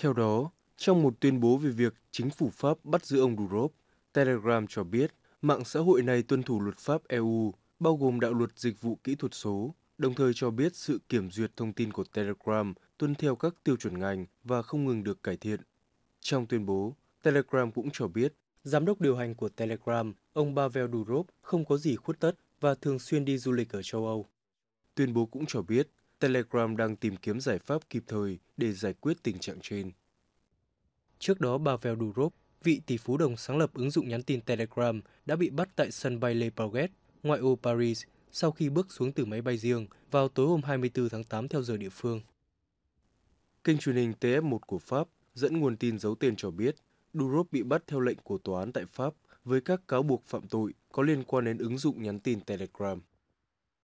theo đó trong một tuyên bố về việc chính phủ pháp bắt giữ ông durov telegram cho biết mạng xã hội này tuân thủ luật pháp eu bao gồm đạo luật dịch vụ kỹ thuật số đồng thời cho biết sự kiểm duyệt thông tin của telegram tuân theo các tiêu chuẩn ngành và không ngừng được cải thiện trong tuyên bố telegram cũng cho biết giám đốc điều hành của telegram ông pavel durov không có gì khuất tất và thường xuyên đi du lịch ở châu âu tuyên bố cũng cho biết Telegram đang tìm kiếm giải pháp kịp thời để giải quyết tình trạng trên. Trước đó, bà Vel Durov, vị tỷ phú đồng sáng lập ứng dụng nhắn tin Telegram, đã bị bắt tại sân bay Le Bourget, ngoại ô Paris, sau khi bước xuống từ máy bay riêng vào tối hôm 24 tháng 8 theo giờ địa phương. Kênh truyền hình TF1 của Pháp dẫn nguồn tin giấu tên cho biết, Durov bị bắt theo lệnh của tòa án tại Pháp với các cáo buộc phạm tội có liên quan đến ứng dụng nhắn tin Telegram.